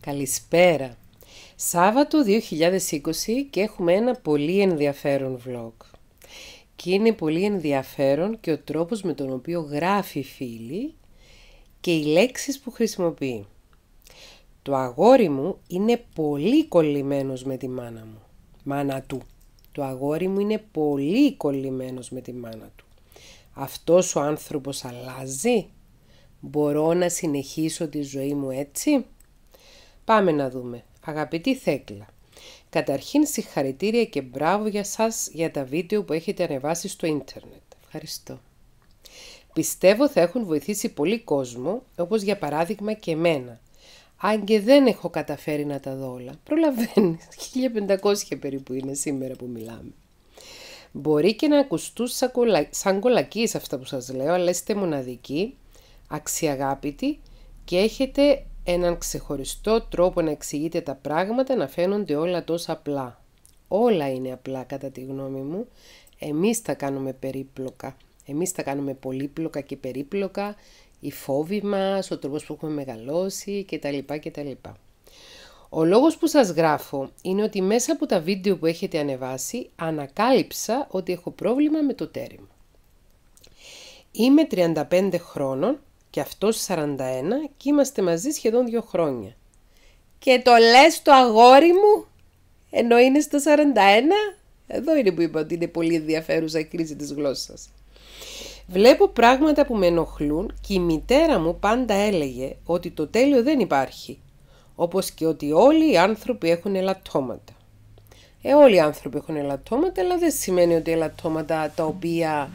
Καλησπέρα! Σάββατο 2020 και έχουμε ένα πολύ ενδιαφέρον vlog. Και είναι πολύ ενδιαφέρον και ο τρόπος με τον οποίο γράφει φίλη και οι λέξεις που χρησιμοποιεί. Το αγόρι μου είναι πολύ κολλημένος με τη μάνα μου. Μάνα του. Το αγόρι μου είναι πολύ κολλημένος με τη μάνα του. Αυτός ο άνθρωπος αλλάζει. Μπορώ να συνεχίσω τη ζωή μου έτσι. Πάμε να δούμε. Αγαπητή Θέκλα, καταρχήν συγχαρητήρια και μπράβο για σας για τα βίντεο που έχετε ανεβάσει στο ίντερνετ. Ευχαριστώ. Πιστεύω θα έχουν βοηθήσει πολύ κόσμο, όπως για παράδειγμα και εμένα. Αν και δεν έχω καταφέρει να τα δω όλα, προλαβαίνεις, 1500 περίπου είναι σήμερα που μιλάμε. Μπορεί και να ακουστούν σαν κολακίες αυτά που σας λέω, αλλά είστε μοναδικοί, αξιαγάπητοι και έχετε έναν ξεχωριστό τρόπο να εξηγείτε τα πράγματα να φαίνονται όλα τόσο απλά. Όλα είναι απλά κατά τη γνώμη μου. Εμείς τα κάνουμε περίπλοκα. Εμείς τα κάνουμε πολύπλοκα και περίπλοκα. Οι φόβοι μας, ο τρόπος που έχουμε μεγαλώσει κτλ. κτλ. Ο λόγος που σας γράφω είναι ότι μέσα από τα βίντεο που έχετε ανεβάσει ανακάλυψα ότι έχω πρόβλημα με το τέρι Είμαι 35 χρόνων και αυτός 41 και είμαστε μαζί σχεδόν δύο χρόνια. Και το λες το αγόρι μου, ενώ είναι στα 41, εδώ είναι που είπα ότι είναι πολύ ενδιαφέρουσα η κρίση της γλώσσας. Βλέπω πράγματα που με ενοχλούν και η μητέρα μου πάντα έλεγε ότι το τέλειο δεν υπάρχει, όπως και ότι όλοι οι άνθρωποι έχουν ελαττώματα. Ε, όλοι οι άνθρωποι έχουν ελαττώματα, αλλά δεν σημαίνει ότι ελαττώματα τα οποία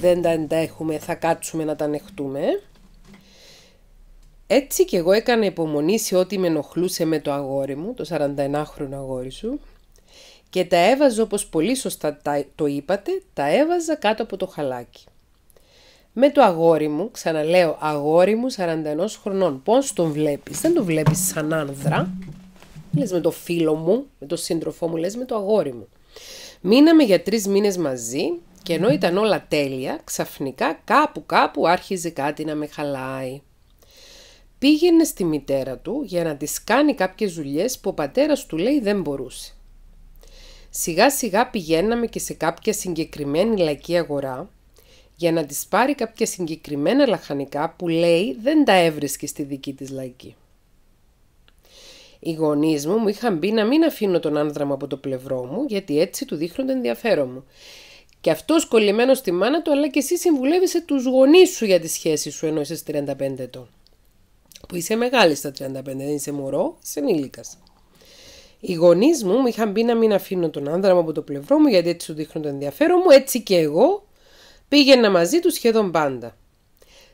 δεν τα αντέχουμε θα κάτσουμε να τα ανεχτούμε. Ε. Έτσι κι εγώ έκανα υπομονή σε ό,τι με ενοχλούσε με το αγόρι μου, το 41χρονο αγόρι σου, και τα έβαζα όπως πολύ σωστά το είπατε, τα έβαζα κάτω από το χαλάκι. Με το αγόρι μου, ξαναλέω, αγόρι μου 41 χρονών, πώς τον βλέπεις, δεν τον βλέπεις σαν άνδρα, λες με το φίλο μου, με το σύντροφό μου, λες με το αγόρι μου. Μείναμε για τρεις μήνες μαζί και ενώ ήταν όλα τέλεια, ξαφνικά κάπου κάπου άρχιζε κάτι να με χαλάει πήγαινε στη μητέρα του για να της κάνει κάποιες δουλειές που ο πατέρας του λέει δεν μπορούσε. Σιγά σιγά πηγαίναμε και σε κάποια συγκεκριμένη λαϊκή αγορά για να της πάρει κάποια συγκεκριμένα λαχανικά που λέει δεν τα έβρισκε στη δική της λαϊκή. Οι γονείς μου μου είχαν πει να μην αφήνω τον άνδρα μου από το πλευρό μου γιατί έτσι του δείχνουν το ενδιαφέρον μου. Και αυτός κολλημένος στη μάνα του, αλλά και εσύ συμβουλεύεσαι τους γονείς σου για τη σχέση σου ενώ είσαι 35 ετών που είσαι μεγάλη στα 35, δεν είσαι μωρό, είσαι ενήλικας. Οι γονείς μου μου είχαν πει να μην αφήνω τον άνδρα μου από το πλευρό μου γιατί έτσι σου δείχνουν το ενδιαφέρον μου, έτσι και εγώ πήγαινα μαζί τους σχεδόν πάντα.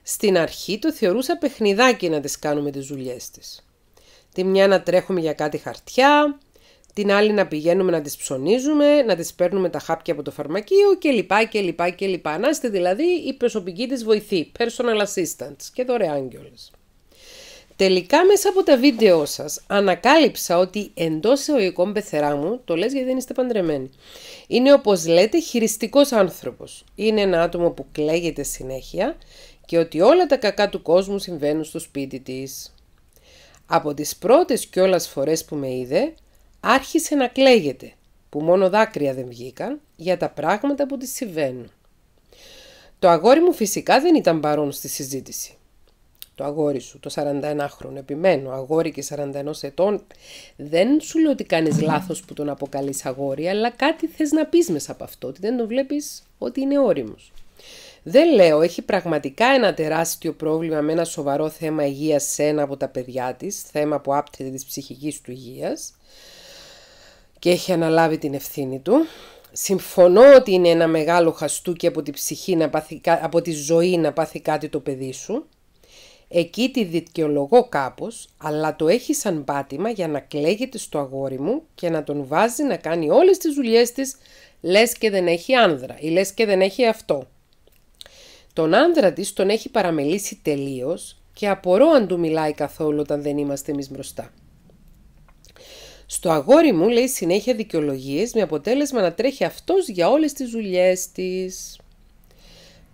Στην αρχή το θεωρούσα παιχνιδάκι να τις κάνουμε τις δουλειές της. Τη μια να τρέχουμε για κάτι χαρτιά, την άλλη να πηγαίνουμε να τις ψωνίζουμε, να τις παίρνουμε τα χάπια από το φαρμακείο και λοιπά και λοιπά και λοιπά. Να είστε δηλαδή η προσωπική της βοηθή, personal assistance και δωρεάν κιόλας. Τελικά μέσα από τα βίντεο σας ανακάλυψα ότι εντός εωικών πεθερά μου, το λες γιατί δεν είστε παντρεμένοι, είναι όπως λέτε χειριστικός άνθρωπος. Είναι ένα άτομο που κλαίγεται συνέχεια και ότι όλα τα κακά του κόσμου συμβαίνουν στο σπίτι της. Από τις πρώτες κιόλας φορές που με είδε, άρχισε να κλαίγεται, που μόνο δάκρυα δεν βγήκαν, για τα πράγματα που της συμβαίνουν. Το αγόρι μου φυσικά δεν ήταν παρόν στη συζήτηση το αγόρι σου, το 41χρονο, επιμένω, αγόρι και 41 ετών, δεν σου λέω ότι κάνεις λάθος που τον αποκαλείς αγόρι, αλλά κάτι θες να πεις μέσα από αυτό, ότι δεν το βλέπεις ότι είναι όριμος. Δεν λέω, έχει πραγματικά ένα τεράστιο πρόβλημα με ένα σοβαρό θέμα υγείας σε ένα από τα παιδιά της, θέμα που άπτεται της ψυχικής του υγείας. και έχει αναλάβει την ευθύνη του. Συμφωνώ ότι είναι ένα μεγάλο χαστούκι από τη, ψυχή να πάθει, από τη ζωή να πάθει κάτι το παιδί σου. Εκεί τη δικαιολογώ κάπως, αλλά το έχει σαν πάτημα για να κλαίγεται στο αγόρι μου και να τον βάζει να κάνει όλες τις δουλειές της, λες και δεν έχει άνδρα ή λες και δεν έχει αυτό. Τον άνδρα της τον έχει παραμελήσει τελείως και απορώ αν του μιλάει καθόλου όταν δεν είμαστε εμείς μπροστά. Στο αγόρι μου λέει συνέχεια δικαιολογίες με αποτέλεσμα να τρέχει αυτός για όλες τις δουλειές της.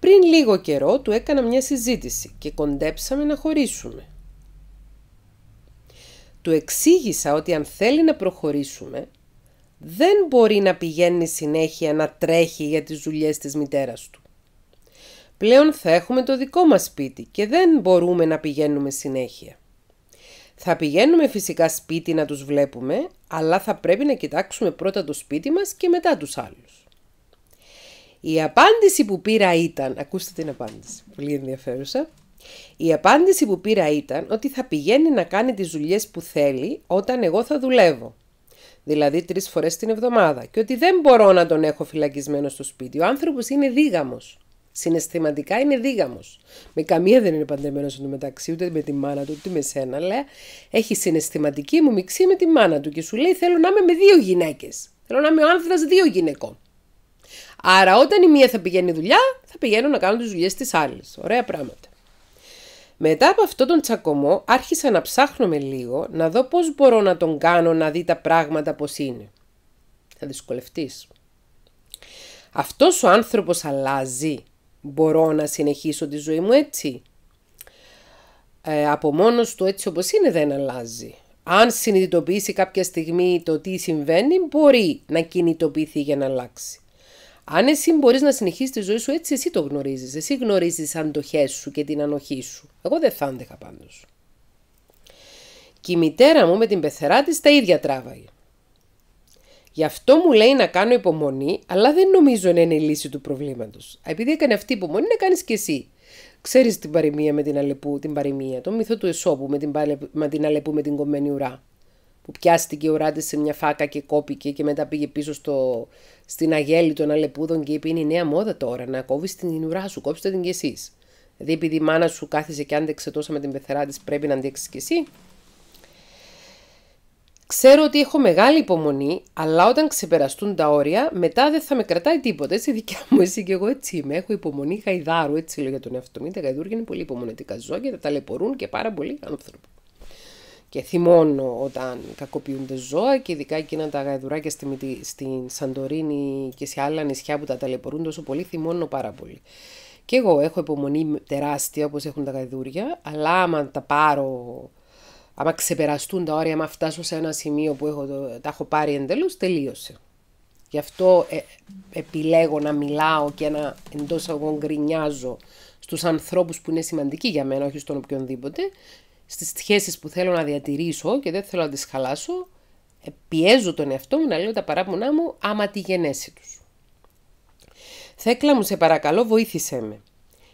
Πριν λίγο καιρό του έκανα μια συζήτηση και κοντέψαμε να χωρίσουμε. Του εξήγησα ότι αν θέλει να προχωρήσουμε, δεν μπορεί να πηγαίνει συνέχεια να τρέχει για τις δουλειές της μητέρας του. Πλέον θα έχουμε το δικό μας σπίτι και δεν μπορούμε να πηγαίνουμε συνέχεια. Θα πηγαίνουμε φυσικά σπίτι να τους βλέπουμε, αλλά θα πρέπει να κοιτάξουμε πρώτα το σπίτι μας και μετά τους άλλους. Η απάντηση που πήρα ήταν, ακούστε την απάντηση, πολύ ενδιαφέρουσα. Η απάντηση που πήρα ήταν ότι θα πηγαίνει να κάνει τις δουλειές που θέλει όταν εγώ θα δουλεύω. Δηλαδή τρεις φορές την εβδομάδα και ότι δεν μπορώ να τον έχω φυλακισμένο στο σπίτι. Ο άνθρωπος είναι δίγαμος. Συναισθηματικά είναι δίγαμος. Με καμία δεν είναι παντρεμένος εν μεταξύ, ούτε με τη μάνα του, ούτε με σένα. λέει. έχει συναισθηματική μου μειξή με τη μάνα του και σου λέει: Θέλω να είμαι με δύο γυναίκες. Θέλω να είμαι ο άνθρα δύο γυναικών. Άρα, όταν η μία θα πηγαίνει δουλειά, θα πηγαίνουν να κάνουν τις δουλειές της άλλης. Ωραία πράγματα. Μετά από αυτόν τον τσακωμό, άρχισα να ψάχνω με λίγο να δω πώς μπορώ να τον κάνω να δει τα πράγματα πώς είναι. Θα δυσκολευτείς. Αυτός ο άνθρωπος αλλάζει. Μπορώ να συνεχίσω τη ζωή μου έτσι. Ε, από μόνος του έτσι όπως είναι δεν αλλάζει. Αν συνειδητοποιήσει κάποια στιγμή το τι συμβαίνει, μπορεί να κινητοποιηθεί για να αλλάξει. Αν εσύ μπορείς να συνεχίσεις τη ζωή σου έτσι, εσύ το γνωρίζεις. Εσύ γνωρίζεις τις αντοχές σου και την ανοχή σου. Εγώ δεν θα άντεχα πάντως. Και η μητέρα μου με την πεθερά της τα ίδια τράβαγε. Γι' αυτό μου λέει να κάνω υπομονή, αλλά δεν νομίζω να είναι η λύση του προβλήματος. Επειδή έκανε αυτή η υπομονή, να κάνεις κι εσύ. Ξέρεις την παροιμία με την Αλεπού, την τον μύθο του Εσώπου με την, με την Αλεπού με την κομμένη ουρά που πιάστηκε ο Ράντες σε μια φάκα και κόπηκε και μετά πήγε πίσω στο, στην αγέλη των αλεπούδων και είπε είναι η νέα μόδα τώρα να κόβεις την ουρά σου, κόψτε την κι εσείς. Δηλαδή επειδή η μάνα σου κάθισε και άντεξε τόσο με την πεθερά της, πρέπει να αντέξεις κι εσύ. Ξέρω ότι έχω μεγάλη υπομονή, αλλά όταν ξεπεραστούν τα όρια, μετά δεν θα με κρατάει τίποτα. Έτσι, δικιά μου, εσύ και εγώ έτσι είμαι. Έχω υπομονή γαϊδάρου, έτσι λέω για τον εαυτό μου. Τα γαϊδούρια είναι πολύ υπομονετικά ζώα και τα ταλαιπωρούν και πάρα πολύ άνθρωποι και θυμώνω όταν κακοποιούνται ζώα και ειδικά εκείνα τα γαϊδουράκια στην, Σαντορίνη και σε άλλα νησιά που τα ταλαιπωρούν τόσο πολύ, θυμώνω πάρα πολύ. Και εγώ έχω υπομονή τεράστια όπως έχουν τα γαϊδούρια, αλλά άμα τα πάρω, άμα ξεπεραστούν τα όρια, άμα φτάσω σε ένα σημείο που έχω, τα έχω πάρει εντελώς, τελείωσε. Γι' αυτό ε, επιλέγω να μιλάω και να εντός αγών γκρινιάζω στους ανθρώπους που είναι σημαντικοί για μένα, όχι στον οποιονδήποτε, στις σχέσεις που θέλω να διατηρήσω και δεν θέλω να τις χαλάσω, ε, πιέζω τον εαυτό μου να λέω τα παράπονά μου άμα τη γενέση τους. Θέκλα μου σε παρακαλώ βοήθησέ με.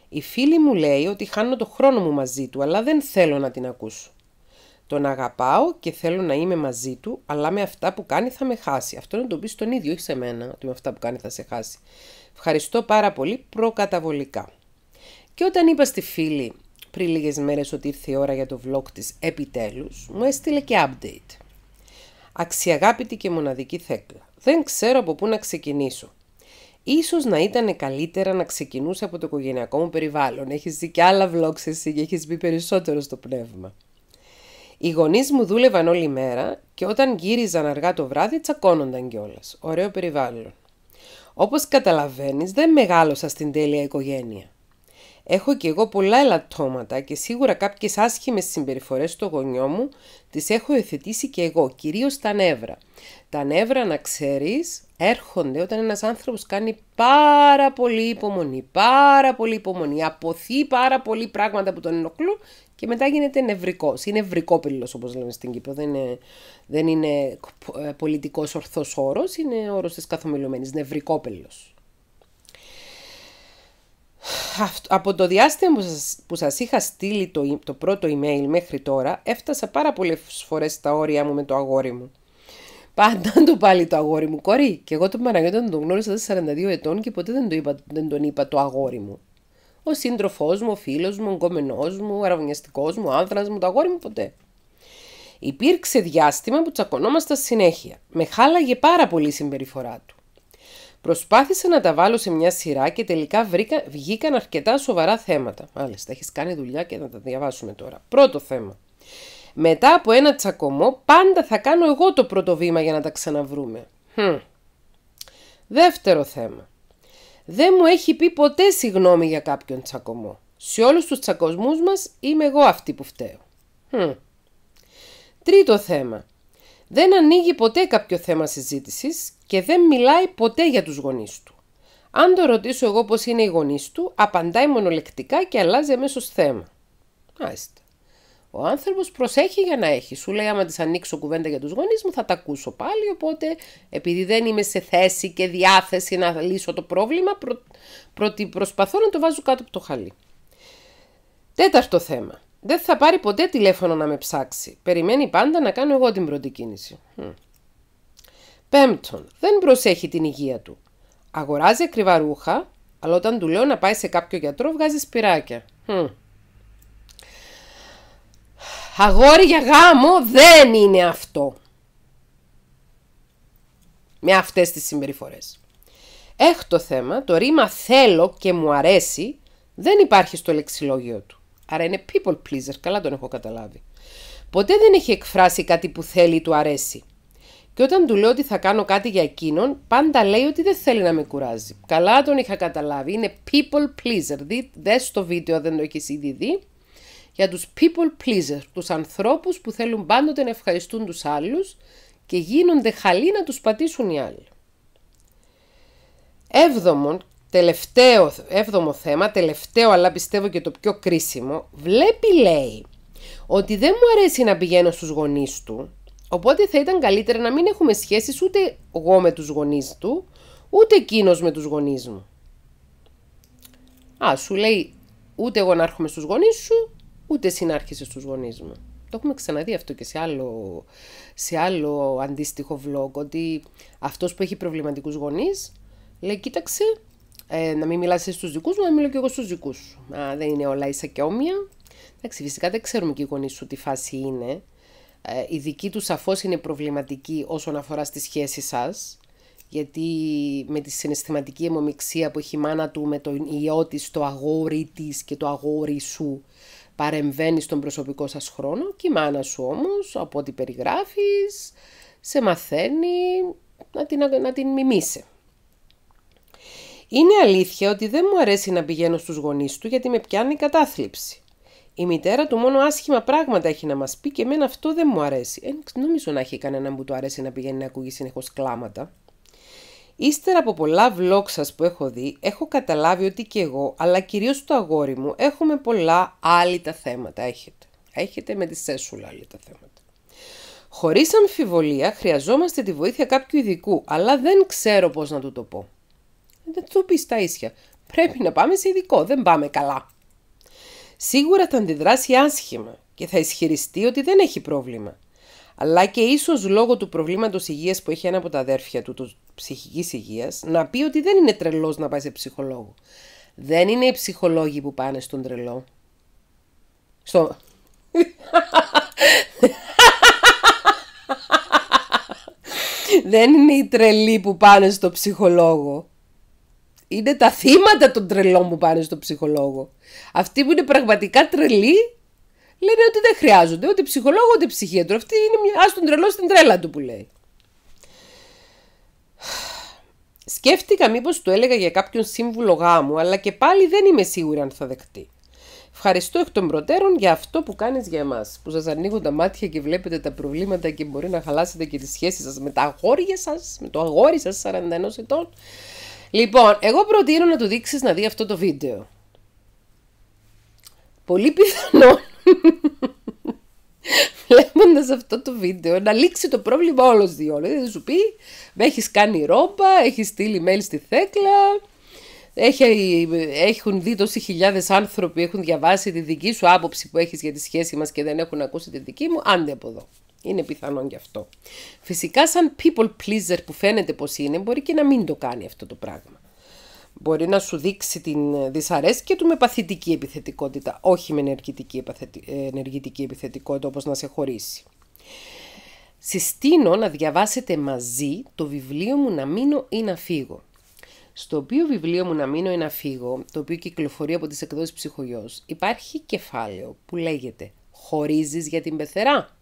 Η φίλη μου λέει ότι χάνω το χρόνο μου μαζί του, αλλά δεν θέλω να την ακούσω. Τον αγαπάω και θέλω να είμαι μαζί του, αλλά με αυτά που κάνει θα με χάσει. Αυτό να το πει στον ίδιο, όχι σε μένα, ότι με αυτά που κάνει θα σε χάσει. Ευχαριστώ πάρα πολύ προκαταβολικά. Και όταν είπα στη φίλη πριν λίγες μέρες ότι ήρθε η ώρα για το vlog της επιτέλους, μου έστειλε και update. Αξιαγάπητη και μοναδική Θέκλα, δεν ξέρω από πού να ξεκινήσω. Ίσως να ήταν καλύτερα να ξεκινούσε από το οικογενειακό μου περιβάλλον. Έχεις δει και άλλα vlogs εσύ και έχεις μπει περισσότερο στο πνεύμα. Οι γονείς μου δούλευαν όλη μέρα και όταν γύριζαν αργά το βράδυ τσακώνονταν κιόλας. Ωραίο περιβάλλον. Όπως καταλαβαίνεις δεν μεγάλωσα στην τέλεια οικογένεια. Έχω και εγώ πολλά ελαττώματα και σίγουρα κάποιες άσχημες συμπεριφορές στο γονιό μου τις έχω εθετήσει και εγώ, κυρίως τα νεύρα. Τα νεύρα, να ξέρεις, έρχονται όταν ένας άνθρωπος κάνει πάρα πολύ υπομονή, πάρα πολύ υπομονή, αποθεί πάρα πολύ πράγματα που τον ενοχλούν και μετά γίνεται νευρικός. Είναι νευρικόπελος όπως λέμε στην Κύπρο, δεν είναι, δεν είναι ε, πολιτικός ορθός όρος, είναι όρος της καθομιλωμένης, από το διάστημα που σας, είχα στείλει το, το πρώτο email μέχρι τώρα, έφτασα πάρα πολλές φορές στα όρια μου με το αγόρι μου. Πάντα το πάλι το αγόρι μου, κορί. Και εγώ τον Παναγιώτα τον γνώρισα 42 ετών και ποτέ δεν, το δεν τον είπα το αγόρι μου. Ο σύντροφός μου, ο φίλος μου, ο γκόμενό μου, ο αραβωνιαστικός μου, ο άνθρας μου, το αγόρι μου ποτέ. Υπήρξε διάστημα που τσακωνόμασταν συνέχεια. Με χάλαγε πάρα πολύ η συμπεριφορά του. Προσπάθησα να τα βάλω σε μια σειρά και τελικά βρήκα, βγήκαν αρκετά σοβαρά θέματα. Μάλιστα, έχεις κάνει δουλειά και θα τα διαβάσουμε τώρα. Πρώτο θέμα. Μετά από ένα τσακωμό, πάντα θα κάνω εγώ το πρώτο βήμα για να τα ξαναβρούμε. Hm. Δεύτερο θέμα. Δεν μου έχει πει ποτέ συγγνώμη για κάποιον τσακωμό. Σε όλους τους τσακωσμούς μας είμαι εγώ αυτή που φταίω. Hm. Τρίτο θέμα. Δεν ανοίγει ποτέ κάποιο θέμα συζήτησης και δεν μιλάει ποτέ για τους γονείς του. Αν το ρωτήσω εγώ πώς είναι οι γονείς του, απαντάει μονολεκτικά και αλλάζει αμέσως θέμα. Άστε. Ο άνθρωπος προσέχει για να έχει. Σου λέει: Άμα της ανοίξω κουβέντα για τους γονείς μου, θα τα ακούσω πάλι. Οπότε, επειδή δεν είμαι σε θέση και διάθεση να λύσω το πρόβλημα, προ... προσπαθώ να το βάζω κάτω από το χαλί. Τέταρτο θέμα. Δεν θα πάρει ποτέ τηλέφωνο να με ψάξει. Περιμένει πάντα να κάνω εγώ την πρώτη κίνηση. Πέμπτον, δεν προσέχει την υγεία του. Αγοράζει ακριβά ρούχα, αλλά όταν του λέω να πάει σε κάποιο γιατρό βγάζει σπυράκια. Hm. Αγόρι για γάμο δεν είναι αυτό. Με αυτές τις συμπεριφορές. το θέμα, το ρήμα θέλω και μου αρέσει δεν υπάρχει στο λεξιλόγιο του. Άρα είναι people pleaser, καλά τον έχω καταλάβει. Ποτέ δεν έχει εκφράσει κάτι που θέλει ή του αρέσει. Και όταν του λέω ότι θα κάνω κάτι για εκείνον, πάντα λέει ότι δεν θέλει να με κουράζει. Καλά τον είχα καταλάβει. Είναι people pleaser. Δε δες το βίντεο, δεν το έχεις ήδη δει. Για τους people pleaser, τους ανθρώπους που θέλουν πάντοτε να ευχαριστούν τους άλλους και γίνονται χαλή να τους πατήσουν οι άλλοι. Έβδομον, τελευταίο, έβδομο θέμα, τελευταίο αλλά πιστεύω και το πιο κρίσιμο, βλέπει λέει ότι δεν μου αρέσει να πηγαίνω στους γονείς του Οπότε θα ήταν καλύτερα να μην έχουμε σχέσεις ούτε εγώ με τους γονείς του, ούτε εκείνος με τους γονείς μου. Α, σου λέει ούτε εγώ να έρχομαι στους γονείς σου, ούτε εσύ να έρχεσαι στους γονείς μου. Το έχουμε ξαναδεί αυτό και σε άλλο, σε άλλο αντίστοιχο vlog, ότι αυτός που έχει προβληματικούς γονείς, λέει κοίταξε, ε, να μην μιλάς εσύ στους δικούς μου, να μιλώ και εγώ στους δικούς σου. Α, δεν είναι όλα ίσα και όμοια. Εντάξει, φυσικά δεν ξέρουμε και οι γονείς σου τι φάση είναι. Ε, η δική του σαφώς είναι προβληματική όσον αφορά στη σχέση σας, γιατί με τη συναισθηματική αιμομιξία που έχει η μάνα του με τον ιό της, το αγόρι της και το αγόρι σου παρεμβαίνει στον προσωπικό σας χρόνο και η μάνα σου όμως από ό,τι περιγράφεις σε μαθαίνει να την, να την μιμήσει. Είναι αλήθεια ότι δεν μου αρέσει να πηγαίνω στους γονείς του γιατί με πιάνει κατάθλιψη. Η μητέρα του μόνο άσχημα πράγματα έχει να μας πει και εμένα αυτό δεν μου αρέσει. Δεν νομίζω να έχει κανέναν που του αρέσει να πηγαίνει να ακούγει συνεχώς κλάματα. Ύστερα από πολλά σας που έχω δει, έχω καταλάβει ότι και εγώ, αλλά κυρίως το αγόρι μου, έχουμε πολλά άλλη τα θέματα. Έχετε. Έχετε με τη σέσουλα άλλη τα θέματα. Χωρίς αμφιβολία, χρειαζόμαστε τη βοήθεια κάποιου ειδικού, αλλά δεν ξέρω πώς να του το πω. Ε, δεν το πεις τα ίσια. Πρέπει να πάμε σε ειδικό, δεν πάμε καλά σίγουρα θα αντιδράσει άσχημα και θα ισχυριστεί ότι δεν έχει πρόβλημα. Αλλά και ίσως λόγω του προβλήματος υγείας που έχει ένα από τα αδέρφια του, του ψυχικής υγείας, να πει ότι δεν είναι τρελός να πάει σε ψυχολόγο. Δεν είναι οι ψυχολόγοι που πάνε στον τρελό. Στο. δεν είναι οι τρελοί που πάνε στο ψυχολόγο είναι τα θύματα των τρελών που πάνε στον ψυχολόγο. Αυτοί που είναι πραγματικά τρελοί λένε ότι δεν χρειάζονται ούτε ψυχολόγο ούτε ψυχίατρο. Αυτή είναι μια... Ας τον τρελό στην τρέλα του που λέει. Σκέφτηκα μήπως το έλεγα για κάποιον σύμβουλο γάμου, αλλά και πάλι δεν είμαι σίγουρη αν θα δεχτεί. Ευχαριστώ εκ των προτέρων για αυτό που κάνεις για εμάς, που σας ανοίγουν τα μάτια και βλέπετε τα προβλήματα και μπορεί να χαλάσετε και τη σχέση σας με τα αγόρια σας, με το αγόρι σας, 41 ετών Λοιπόν, εγώ προτείνω να του δείξεις να δει αυτό το βίντεο. Πολύ πιθανό, βλέποντας αυτό το βίντεο, να λήξει το πρόβλημα όλος δύο, Δεν σου πει, με έχεις κάνει ρόμπα, έχεις στείλει mail στη Θέκλα, έχει, έχουν δει τόσοι χιλιάδες άνθρωποι, έχουν διαβάσει τη δική σου άποψη που έχεις για τη σχέση μας και δεν έχουν ακούσει τη δική μου, άντε από εδώ. Είναι πιθανόν γι' αυτό. Φυσικά σαν people pleaser που φαίνεται πως είναι μπορεί και να μην το κάνει αυτό το πράγμα. Μπορεί να σου δείξει την δυσαρέσκεια του με παθητική επιθετικότητα, όχι με ενεργητική, ε, ενεργητική επιθετικότητα όπως να σε χωρίσει. Συστήνω να διαβάσετε μαζί το βιβλίο μου «Να μείνω ή να φύγω» στο οποίο βιβλίο μου «Να μείνω ή να φύγω», το οποίο κυκλοφορεί από τις εκδόσεις ψυχογιός, υπάρχει κεφάλαιο που λέγεται «Χωρίζεις για την πεθερά»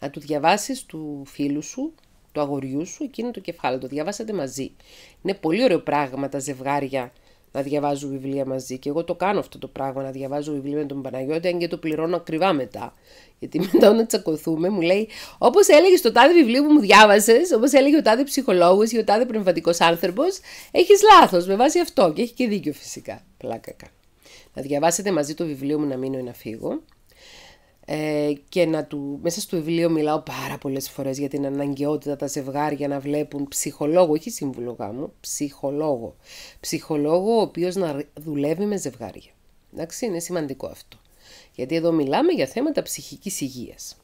να του διαβάσεις του φίλου σου, του αγοριού σου, εκείνο το κεφάλαιο. Το διαβάσατε μαζί. Είναι πολύ ωραίο πράγμα τα ζευγάρια να διαβάζουν βιβλία μαζί. Και εγώ το κάνω αυτό το πράγμα, να διαβάζω βιβλία με τον Παναγιώτη, αν και το πληρώνω ακριβά μετά. Γιατί μετά όταν τσακωθούμε, μου λέει, όπως έλεγες το τάδε βιβλίο που μου διάβασες, όπως έλεγε ο τάδε ψυχολόγος ή ο τάδε πνευματικός άνθρωπος, έχεις λάθος με βάση αυτό. Και έχει και δίκιο φυσικά. Πλάκα Να διαβάσετε μαζί το βιβλίο μου να μείνω ή να φύγω. Ε, και να του, μέσα στο βιβλίο μιλάω πάρα πολλές φορές για την αναγκαιότητα τα ζευγάρια να βλέπουν ψυχολόγο, όχι σύμβουλο γάμου, ψυχολόγο. Ψυχολόγο ο οποίος να δουλεύει με ζευγάρια. Εντάξει, είναι σημαντικό αυτό. Γιατί εδώ μιλάμε για θέματα ψυχικής υγείας.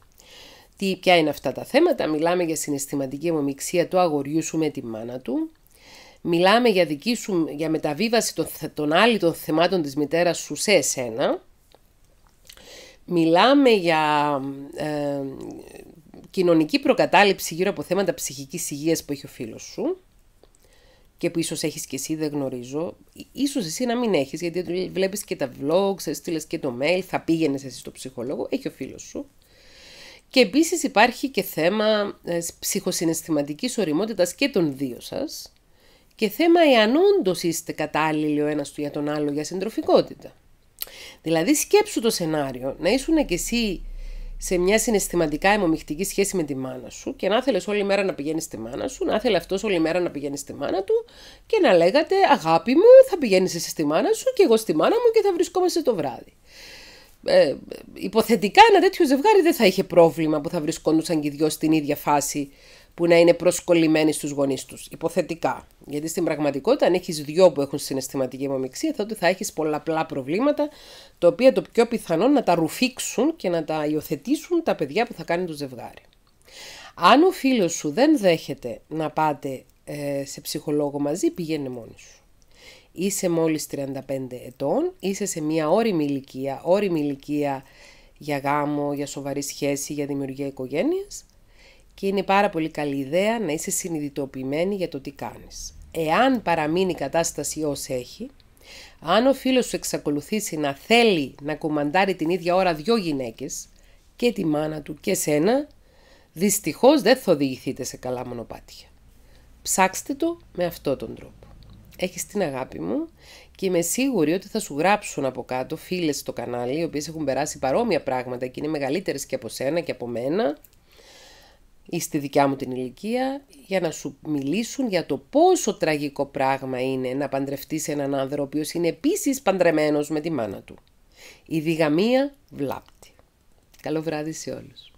Τι, ποια είναι αυτά τα θέματα, μιλάμε για συναισθηματική αιμομιξία του αγοριού σου με τη μάνα του, μιλάμε για δική για μεταβίβαση των, άλλων θεμάτων της μητέρας σου σε εσένα, Μιλάμε για ε, κοινωνική προκατάληψη γύρω από θέματα ψυχικής υγείας που έχει ο φίλος σου και που ίσως έχεις και εσύ, δεν γνωρίζω. Ίσως εσύ να μην έχεις, γιατί βλέπεις και τα vlogs, ε, στείλες και το mail, θα πήγαινες εσύ στο ψυχολόγο, έχει ο φίλος σου. Και επίσης υπάρχει και θέμα ε, ψυχοσυναισθηματικής οριμότητας και των δύο σας και θέμα εάν όντως είστε κατάλληλοι ο ένας του για τον άλλο για συντροφικότητα. Δηλαδή σκέψου το σενάριο να ήσουν κι εσύ σε μια συναισθηματικά αιμομηχτική σχέση με τη μάνα σου και να θέλεις όλη μέρα να πηγαίνεις στη μάνα σου, να θέλει αυτός όλη μέρα να πηγαίνει στη μάνα του και να λέγατε Αγάπη μου, θα πηγαίνεις εσύ στη μάνα σου και εγώ στη μάνα μου και θα βρισκόμαστε το βράδυ. Ε, υποθετικά ένα τέτοιο ζευγάρι δεν θα είχε πρόβλημα που θα βρισκόντουσαν και οι δυο στην ίδια φάση που να είναι προσκολλημένοι στους γονείς τους, υποθετικά. Γιατί στην πραγματικότητα αν έχεις δυο που έχουν συναισθηματική αιμομιξία, τότε θα έχεις πολλαπλά προβλήματα τα οποία το πιο πιθανόν να τα ρουφήξουν και να τα υιοθετήσουν τα παιδιά που θα κάνει το ζευγάρι. Αν ο φίλος σου δεν δέχεται να πάτε ε, σε ψυχολόγο μαζί, πηγαίνε μόνος σου. Είσαι μόλις 35 ετών, είσαι σε μια όρημη ηλικία, όρημη ηλικία για γάμο, για σοβαρή σχέση, για δημιουργία οικογένειας και είναι πάρα πολύ καλή ιδέα να είσαι συνειδητοποιημένη για το τι κάνεις. Εάν παραμείνει η κατάσταση ως έχει, αν ο φίλος σου εξακολουθήσει να θέλει να κομμαντάρει την ίδια ώρα δυο γυναίκες, και τη μάνα του και σένα, δυστυχώς δεν θα οδηγηθείτε σε καλά μονοπάτια. Ψάξτε το με αυτό τον τρόπο. Έχεις την αγάπη μου και είμαι σίγουρη ότι θα σου γράψουν από κάτω φίλες στο κανάλι, οι οποίες έχουν περάσει παρόμοια πράγματα και είναι μεγαλύτερες και από σένα και από μένα ή στη δικιά μου την ηλικία για να σου μιλήσουν για το πόσο τραγικό πράγμα είναι να παντρευτείς έναν άνδρα ο οποίος είναι επίσης παντρεμένος με τη μάνα του. Η διγαμία βλάπτει. Καλό βράδυ σε όλους.